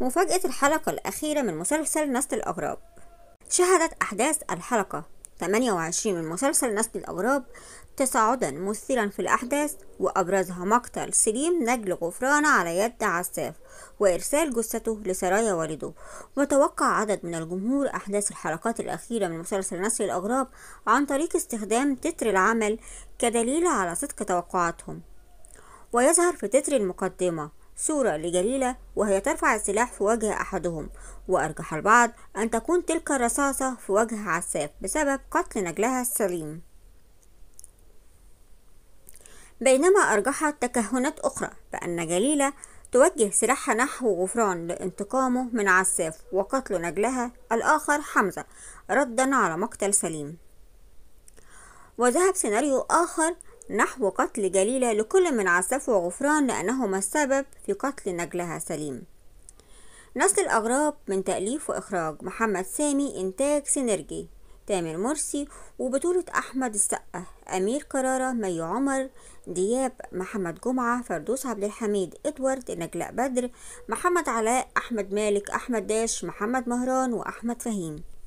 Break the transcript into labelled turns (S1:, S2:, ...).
S1: مفاجأة الحلقة الأخيرة من مسلسل نسل الأغراب شهدت أحداث الحلقة 28 من مسلسل نسل الأغراب تصاعدا مثيرا في الأحداث وأبرزها مقتل سليم نجل غفران على يد عساف وإرسال جثته لسرايا والده وتوقع عدد من الجمهور أحداث الحلقات الأخيرة من مسلسل نسل الأغراب عن طريق استخدام تتر العمل كدليل على صدق توقعاتهم ويظهر في تتر المقدمة صورة لجليلة وهي ترفع السلاح في وجه أحدهم وأرجح البعض أن تكون تلك الرصاصة في وجه عساف بسبب قتل نجلها السليم بينما أرجحت تكهنات أخرى بأن جليلة توجه سلاحها نحو غفران لانتقامه من عساف وقتل نجلها الآخر حمزة ردا على مقتل سليم وذهب سيناريو آخر نحو قتل جليلة لكل من عساف وغفران لأنهما السبب في قتل نجلها سليم نسل الأغراب من تأليف وإخراج محمد سامي إنتاج سينرجي تامر مرسي وبطولة أحمد السقة أمير كرارة مي عمر دياب محمد جمعة فردوس عبد الحميد إدوارد نجلاء بدر محمد علاء أحمد مالك أحمد داش محمد مهران وأحمد فهيم